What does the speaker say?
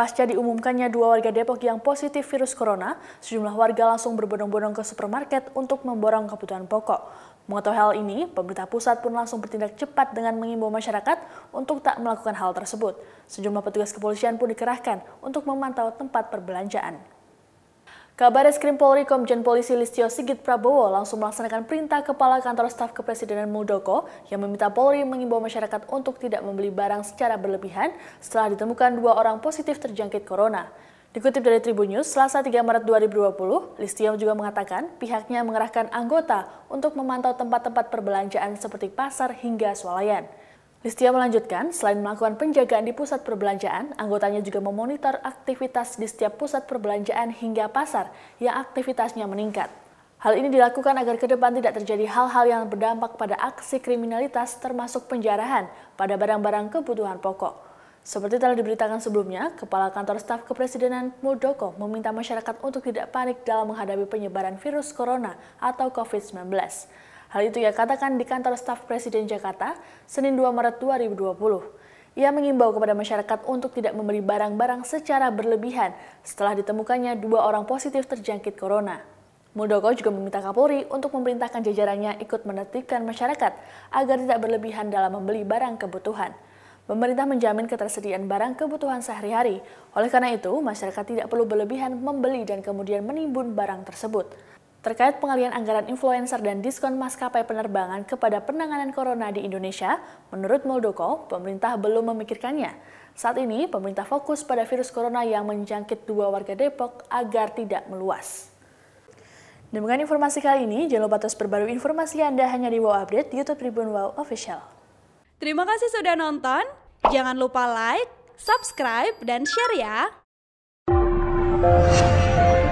Pasca diumumkannya dua warga Depok yang positif virus corona, sejumlah warga langsung berbondong-bondong ke supermarket untuk memborong kebutuhan pokok. Mengetahui hal ini, pemerintah pusat pun langsung bertindak cepat dengan mengimbau masyarakat untuk tak melakukan hal tersebut. Sejumlah petugas kepolisian pun dikerahkan untuk memantau tempat perbelanjaan. Kabar Eskrim Polri Komjen Polisi Listio Sigit Prabowo langsung melaksanakan perintah Kepala Kantor Staf Kepresidenan Muldoko yang meminta Polri mengimbau masyarakat untuk tidak membeli barang secara berlebihan setelah ditemukan dua orang positif terjangkit corona. Dikutip dari Tribun News, Selasa 3 Maret 2020, Listio juga mengatakan pihaknya mengerahkan anggota untuk memantau tempat-tempat perbelanjaan seperti pasar hingga swalayan. Listia melanjutkan, selain melakukan penjagaan di pusat perbelanjaan, anggotanya juga memonitor aktivitas di setiap pusat perbelanjaan hingga pasar yang aktivitasnya meningkat. Hal ini dilakukan agar ke depan tidak terjadi hal-hal yang berdampak pada aksi kriminalitas termasuk penjarahan pada barang-barang kebutuhan pokok. Seperti telah diberitakan sebelumnya, Kepala Kantor Staf Kepresidenan Muldoko meminta masyarakat untuk tidak panik dalam menghadapi penyebaran virus corona atau COVID-19. Hal itu ia katakan di kantor staf Presiden Jakarta, Senin 2 Maret 2020. Ia mengimbau kepada masyarakat untuk tidak membeli barang-barang secara berlebihan setelah ditemukannya dua orang positif terjangkit corona. Muldoko juga meminta Kapolri untuk memerintahkan jajarannya ikut menertibkan masyarakat agar tidak berlebihan dalam membeli barang kebutuhan. Pemerintah menjamin ketersediaan barang kebutuhan sehari-hari. Oleh karena itu, masyarakat tidak perlu berlebihan membeli dan kemudian menimbun barang tersebut. Terkait pengalian anggaran influencer dan diskon maskapai penerbangan kepada penanganan corona di Indonesia, menurut Muldoko, pemerintah belum memikirkannya. Saat ini, pemerintah fokus pada virus corona yang menjangkit dua warga Depok agar tidak meluas. Dengan informasi kali ini, jangan lupa terus perbarui informasi Anda hanya di WOW Update di YouTube Tribun WOW Official. Terima kasih sudah nonton, jangan lupa like, subscribe, dan share ya!